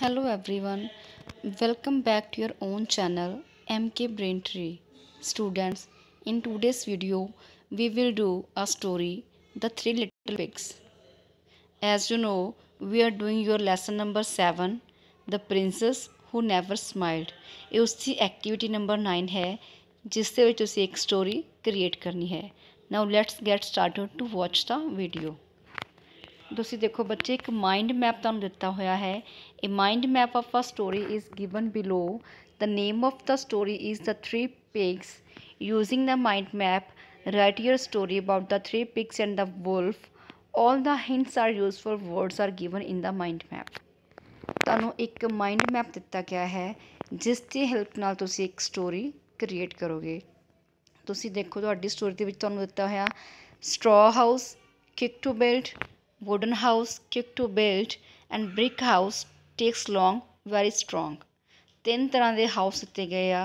Hello everyone welcome back to your own channel M MK Braintree students in today's video we will do a story the three little pigs as you know we are doing your lesson number seven the princess who never smiled ये उसकी activity number nine है जिससे एक story create करनी है now let's get start to watch the video ਤੁਸੀਂ ਦੇਖੋ ਬੱਚੇ ਇੱਕ ਮਾਈਂਡ ਮੈਪ ਤੁਹਾਨੂੰ ਦਿੱਤਾ ਹੋਇਆ ਹੈ ਇਹ mind map of a story is given below the name of the story is the three pigs using the mind map write your story about the three pigs and the wolf all the hints are useful words are given in the mind map ਤੁਹਾਨੂੰ ਇੱਕ mind map ਦਿੱਤਾ ਗਿਆ ਹੈ ਜਿਸ ਦੀ help ਨਾਲ ਤੁਸੀਂ ਇੱਕ story create ਕਰੋਗੇ ਤੁਸੀਂ ਦੇਖੋ ਤੁਹਾਡੀ ਸਟੋਰੀ ਦੇ ਵਿੱਚ ਤੁਹਾਨੂੰ ਦਿੱਤਾ ਹੋਇਆ straw house quick to build Wooden house, quick to build, and brick house takes long, very strong. ਤਿੰਨ ਤਰ੍ਹਾਂ ਦੇ ਹਾਊਸ ਦਿੱਤੇ ਗਏ ਆ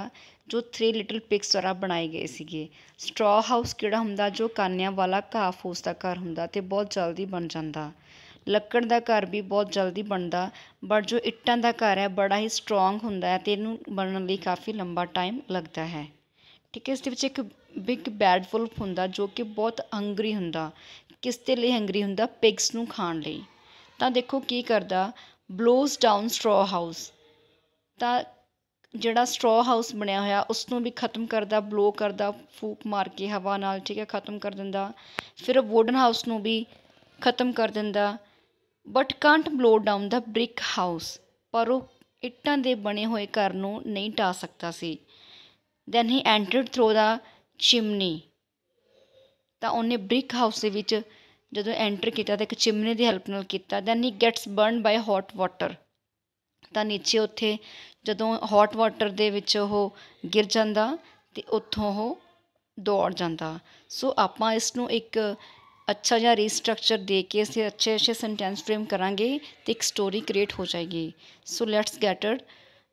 ਜੋ 3 ਲਿਟਲ ਪਿਕਸ ਦੁਆਰਾ ਬਣਾਏ ਗਏ ਸੀਗੇ ਸਟਰਾ ਹਾਊਸ ਕਿਹੜਾ ਹੁੰਦਾ ਜੋ ਕਾਨਿਆਂ ਵਾਲਾ ਘਾਹ ਫੂਸ ਦਾ ਘਰ ਹੁੰਦਾ ਤੇ ਬਹੁਤ ਜਲਦੀ ਬਣ ਜਾਂਦਾ ਲੱਕੜ ਦਾ ਘਰ ਵੀ ਬਹੁਤ ਜਲਦੀ ਬਣਦਾ ਬਟ ਜੋ ਇੱਟਾਂ ਦਾ ਘਰ ਹੈ ਬੜਾ ਹੀ ਸਟਰੋਂਗ ਹੁੰਦਾ ਹੈ ਤੇ ਇਹਨੂੰ ਬਣਨ ਲਈ ਕਾਫੀ ਲੰਬਾ ਟਾਈਮ ਲੱਗਦਾ ਹੈ ਠੀਕ ਹੈ ਇਸ ਦੇ ਵਿੱਚ ਇੱਕ ਬਿਗ ਬੈਡ ਵੁਲਫ ਹੁੰਦਾ ਜੋ ਕਿ ਬਹੁਤ ਹੰਗਰੀ ਹੁੰਦਾ ਕਿਸ ਤੇ ਲਈ ਹੰਗਰੀ ਹੁੰਦਾ ਪਿਗਸ ਨੂੰ ਖਾਣ ਲਈ ਤਾਂ ਦੇਖੋ ਕੀ ਕਰਦਾ ਬਲੋਸ ਡਾਊਨ ਸਟ੍ਰੋ ਹਾਊਸ ਤਾਂ ਜਿਹੜਾ ਸਟ੍ਰੋ ਹਾਊਸ ਬਣਿਆ ਹੋਇਆ ਉਸ ਨੂੰ ਵੀ ਖਤਮ ਕਰਦਾ ਬਲੋ ਕਰਦਾ ਫੂਕ ਮਾਰ ਕੇ ਹਵਾ ਨਾਲ ਠੀਕ ਹੈ ਖਤਮ ਕਰ ਦਿੰਦਾ ਫਿਰ ਵੋਡਨ ਹਾਊਸ ਨੂੰ ਵੀ ਖਤਮ ਕਰ ਦਿੰਦਾ but can't blow down the brick house ਪਰ ਉਹ ਇੱਟਾਂ ਦੇ ਬਣੇ ਹੋਏ ਘਰ ਨੂੰ ਨਹੀਂ ਟਾ ਸਕਦਾ ਸੀ then he entered through the chimney ਤਾਂ ਉਹਨੇ ਬ੍ਰਿਕ ਹਾਊਸ ਦੇ ਵਿੱਚ ਜਦੋਂ ਐਂਟਰ ਕੀਤਾ ਤਾਂ ਇੱਕ ਚਿਮਨੀ ਦੀ ਹੈਲਪ ਨਾਲ ਕੀਤਾ then he gets burn by hot water ਤਾਂ ਨੀਚੇ ਉੱਥੇ ਜਦੋਂ ਹੌਟ ਵਾਟਰ ਦੇ ਵਿੱਚ ਉਹ ਗਿਰ ਜਾਂਦਾ ਤੇ ਉੱਥੋਂ ਉਹ ਦੌੜ ਜਾਂਦਾ ਸੋ ਆਪਾਂ ਇਸ ਨੂੰ ਇੱਕ ਅੱਛਾ ਜਿਹਾ ਰੀਸਟਰਕਚਰ ਦੇ ਕੇ ਅਸੀਂ ਅੱਛੇ ਅੱਛੇ ਸੈਂਟੈਂਸ ਫਰੇਮ ਕਰਾਂਗੇ ਤੇ ਇੱਕ ਸਟੋਰੀ ਕ੍ਰੀਏਟ ਹੋ ਜਾਏਗੀ so let's get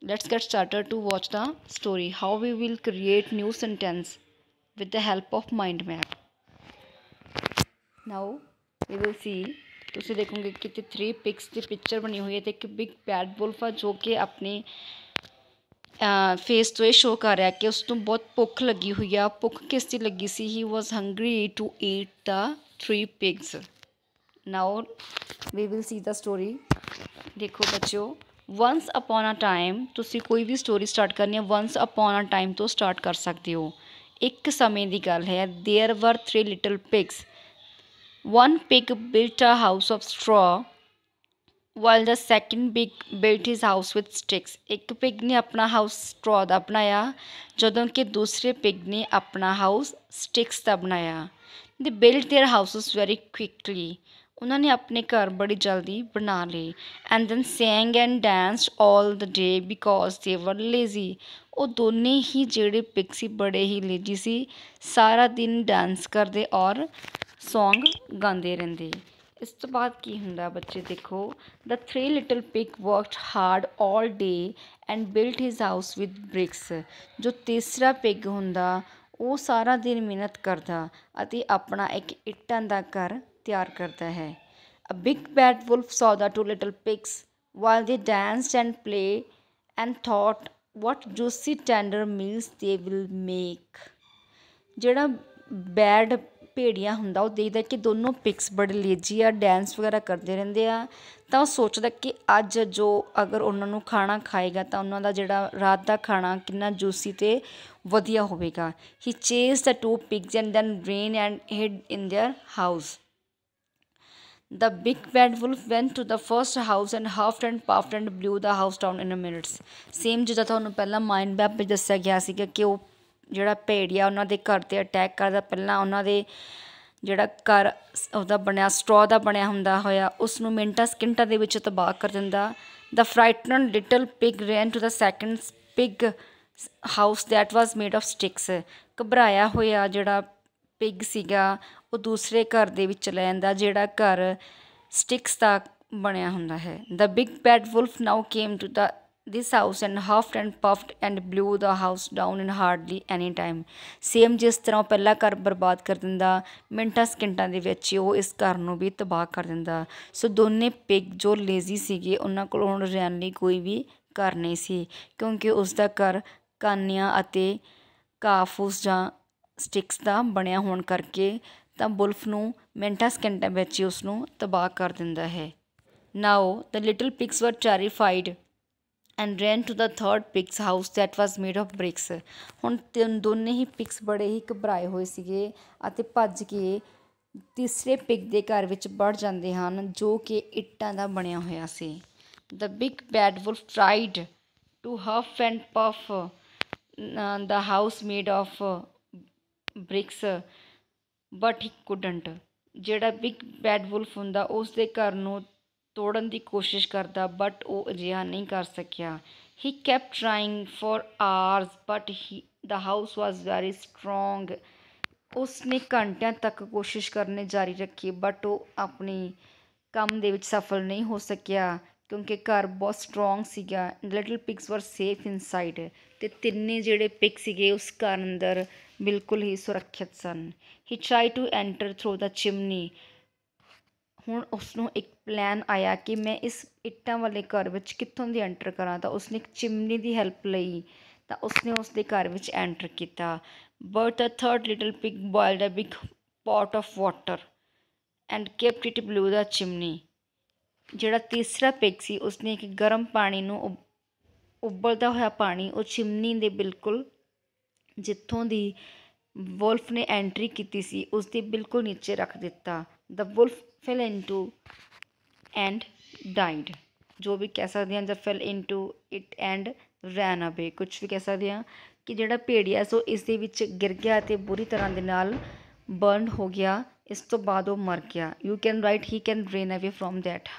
let's get started to watch the story how we will create new sentence with the help of mind map now we will see तुम देखोगे कि थ्री पिक्स की picture बनी हुई है तो एक बिग बैड बुल्फा जो कि अपने फेस तो यह शो कर रहा है कि उस तो बहुत भुख लगी हुई है भुख किस की लगी सी he was hungry to eat the three pigs now we will see the story देखो बच्चों वंस अपॉन आ टाइम तुम कोई भी स्टोरी स्टार्ट करनी है वंस अपॉन आ टाइम तो स्टार्ट कर सकते हो एक समय की गल है there were three little pigs One pig built a house of straw while the second pig built his house with sticks. ਇੱਕ pig ਨੇ ਆਪਣਾ house straw ਦਾ ਬਣਾਇਆ ਜਦੋਂ ਕਿ ਦੂਸਰੇ pig ਨੇ ਆਪਣਾ house sticks ਦਾ ਬਣਾਇਆ. They built their houses very quickly. ਉਹਨਾਂ ਨੇ ਆਪਣੇ ਘਰ ਬੜੀ ਜਲਦੀ ਬਣਾ ਲਏ and then sang and danced all the day because they were lazy ਉਹ ਦੋਨੇ ਹੀ ਜਿਹੜੇ ਪਿਕਸੀ ਬੜੇ ਹੀ ਲੇਜੀ ਸੀ ਸਾਰਾ ਦਿਨ ਡਾਂਸ ਕਰਦੇ ਔਰ ਸੌਂਗ ਗਾਉਂਦੇ ਰਹਿੰਦੇ ਇਸ ਤੋਂ ਬਾਅਦ ਕੀ ਹੁੰਦਾ ਬੱਚੇ ਦੇਖੋ the three little pig worked hard all day and built his house with bricks ਜੋ ਤੀਸਰਾ ਪਿਗ ਹੁੰਦਾ ਉਹ ਸਾਰਾ ਦਿਨ ਮਿਹਨਤ ਕਰਦਾ ਅਤੇ ਆਪਣਾ ਇੱਕ ਇੱਟਾਂ ਦਾ ਘਰ ਤਿਆਰ ਕਰਦਾ ਹੈ a big bad wolf saw the two little pigs while they danced and played and thought what juicy tender meals they will make ਜਿਹੜਾ ਬੈਡ ਭੇੜੀਆਂ ਹੁੰਦਾ ਉਹ ਦੇਖਦਾ ਕਿ ਦੋਨੋਂ ਪਿਕਸ ਬੜੇ ਲੇਜੀ ਆ ਡਾਂਸ ਵਗੈਰਾ ਕਰਦੇ ਰਹਿੰਦੇ ਆ ਤਾਂ ਉਹ ਸੋਚਦਾ ਕਿ ਅੱਜ ਜੋ ਅਗਰ ਉਹਨਾਂ ਨੂੰ ਖਾਣਾ ਖਾਏਗਾ ਤਾਂ ਉਹਨਾਂ ਦਾ ਜਿਹੜਾ ਰਾਤ ਦਾ ਖਾਣਾ ਕਿੰਨਾ ਜੂਸੀ ਤੇ ਵਧੀਆ ਹੋਵੇਗਾ he chase the two pigs and then ran and hid in their house The big bad wolf went to the first house and huffed and puffed and blew the house down in a minute. Same ਜਿੱਦਾਂ ਤੁਹਾਨੂੰ ਪਹਿਲਾਂ mind map ਵਿੱਚ ਦੱਸਿਆ ਗਿਆ ਸੀਗਾ ਕਿ ਉਹ ਜਿਹੜਾ ਭੇੜਿਆ ਉਹਨਾਂ ਦੇ ਘਰ 'ਤੇ ਅਟੈਕ ਕਰਦਾ ਪਹਿਲਾਂ ਉਹਨਾਂ ਦੇ ਜਿਹੜਾ ਘਰ ਉਹਦਾ ਬਣਿਆ ਸਟ੍ਰੋ ਦਾ ਬਣਿਆ ਹੁੰਦਾ ਹੋਇਆ ਉਸ ਨੂੰ ਮਿੰਟਾਂ ਸਕਿੰਟਾਂ ਦੇ ਵਿੱਚ ਤਬਾਹ ਕਰ ਦਿੰਦਾ the frightened little pig ran to the second pig house that was made of sticks ਘਬਰਾਇਆ ਹੋਇਆ ਜਿਹੜਾ ਪਿਗ ਸੀਗਾ ਉਹ ਦੂਸਰੇ ਘਰ ਦੇ ਵਿੱਚ ਚਲਾ ਜਾਂਦਾ ਜਿਹੜਾ ਘਰ ਸਟਿਕਸ ਦਾ ਬਣਿਆ ਹੁੰਦਾ ਹੈ the big bad wolf now came to the this house and huffed and puffed and blew the house down in hardly any time same ਜਿਸ ਤਰ੍ਹਾਂ ਪਹਿਲਾ ਘਰ ਬਰਬਾਦ ਕਰ ਦਿੰਦਾ ਮਿੰਟਾਂ ਸਕਿੰਟਾਂ ਦੇ ਵਿੱਚ ਉਹ ਇਸ ਘਰ ਨੂੰ ਵੀ ਤਬਾਹ ਕਰ ਦਿੰਦਾ ਸੋ ਦੋਨੇ ਪਿਗ ਜੋ ਲੇਜ਼ੀ ਸੀਗੇ ਉਹਨਾਂ ਕੋਲ ਹੁਣ ਰਹਿਣ ਲਈ ਕੋਈ ਵੀ ਘਰ ਨਹੀਂ ਸੀ ਕਿਉਂਕਿ ਉਸ ਦਾ ਘਰ ਕਾਨਿਆਂ ਅਤੇ ਕਾਫੂਸ ਜਾਂ ਸਟਿਕਸ ਦਾ ਬਣਿਆ ਹੋਣ ਕਰਕੇ ਤਾਂ ਬੁਲਫ ਨੂੰ ਮਿੰਟਾਂ ਸਕਿੰਟਾਂ ਵਿੱਚ ਹੀ ਉਸ ਨੂੰ ਤਬਾਹ ਕਰ ਦਿੰਦਾ ਹੈ ਨਾਓ ਦ little pigs were terrified and ran to the third pigs house that was made of bricks ਹੁਣ ਤਿੰਨ ਦੋਨੇ ਹੀ ਪਿਕਸ ਬੜੇ ਹੀ ਘਬਰਾਏ ਹੋਏ ਸੀਗੇ ਅਤੇ ਭੱਜ ਕੇ ਤੀਸਰੇ ਪਿਕ ਦੇ ਘਰ ਵਿੱਚ ਵੜ ਜਾਂਦੇ ਹਨ ਜੋ ਕਿ ਇੱਟਾਂ ਦਾ ਬਣਿਆ ਹੋਇਆ ਸੀ the big bad wolf tried to huff and puff the house made of bricks but he couldn't ਜਿਹੜਾ ਬਿਗ ਬੈਡ ਵੁਲਫ ਹੁੰਦਾ ਉਸ ਦੇ ਘਰ ਨੂੰ ਤੋੜਨ ਦੀ ਕੋਸ਼ਿਸ਼ ਕਰਦਾ ਬਟ ਉਹ ਅਜਿਹਾ ਨਹੀਂ ਕਰ ਸਕਿਆ he kept trying for hours but he the house was very strong ਉਸਨੇ ਘੰਟਿਆਂ ਤੱਕ ਕੋਸ਼ਿਸ਼ ਕਰਨੇ ਜਾਰੀ ਰੱਖੀ ਬਟ ਉਹ ਆਪਣੀ ਕੰਮ ਦੇ ਵਿੱਚ ਸਫਲ ਨਹੀਂ ਹੋ ਸਕਿਆ ਕਿਉਂਕਿ ਘਰ ਬਹੁਤ ਸਟਰੋਂਗ ਸੀਗਾ little pigs were safe inside ਤੇ ਤਿੰਨੇ ਜਿਹੜੇ ਪਿਕ ਸੀਗੇ ਉਸ ਘਰ ਅੰਦਰ ਬਿਲਕੁਲ ਹੀ ਸੁਰੱਖਿਅਤ ਸਨ he try to enter through the chimney ਹੁਣ ਉਸ ਨੂੰ ਇੱਕ ਪਲਾਨ ਆਇਆ ਕਿ ਮੈਂ ਇਸ ਇੱਟਾਂ ਵਾਲੇ ਘਰ ਵਿੱਚ ਕਿੱਥੋਂ ਦੀ ਐਂਟਰ ਕਰਾਂ ਤਾਂ ਉਸਨੇ ਇੱਕ ਚਿਮਨੀ ਦੀ ਹੈਲਪ ਲਈ ਤਾਂ ਉਸਨੇ ਉਸ ਦੇ ਘਰ ਵਿੱਚ ਐਂਟਰ ਕੀਤਾ but a third little pig boiled a big pot of water and kept it below the chimney ਜਿਹੜਾ ਤੀਸਰਾ ਪਿਗ ਸੀ ਉਸਨੇ ਇੱਕ ਗਰਮ ਪਾਣੀ ਨੂੰ ਉਬਲਦਾ ਹੋਇਆ ਪਾਣੀ ਉਹ ਚਿਮਨੀ ਦੇ ਬਿਲਕੁਲ ਜਿੱਥੋਂ ਦੀ ਵੁਲਫ ਨੇ ਐਂਟਰੀ ਕੀਤੀ ਸੀ ਉਸ ਦੇ ਬਿਲਕੁਲ ਨੀਚੇ ਰੱਖ ਦਿੱਤਾ the wolf fell into and died ਜੋ ਵੀ ਕਹਿ ਸਕਦੇ ਹਾਂ ਜਾਂ fell into it and ran away ਕੁਝ ਵੀ ਕਹਿ ਸਕਦੇ ਹਾਂ ਕਿ ਜਿਹੜਾ ਭੇੜਿਆ ਸੋ ਇਸ ਦੇ ਵਿੱਚ ਗਿਰ ਗਿਆ ਤੇ ਬੁਰੀ ਤਰ੍ਹਾਂ ਦੇ ਨਾਲ ਬਰਨ ਹੋ ਗਿਆ ਇਸ ਤੋਂ ਬਾਅਦ ਉਹ ਮਰ ਗਿਆ you can write he can ran away from that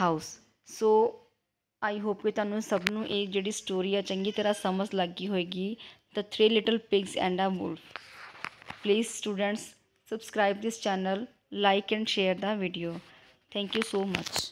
house so I hope ਕਿ ਤੁਹਾਨੂੰ ਸਭ ਨੂੰ ਇਹ ਜਿਹੜੀ ਸਟੋਰੀ ਆ ਚੰਗੀ ਤਰ੍ਹਾਂ ਸਮਝ ਲੱਗੀ ਹੋਏਗੀ the three little pigs and a wolf please students subscribe this channel like and share the video thank you so much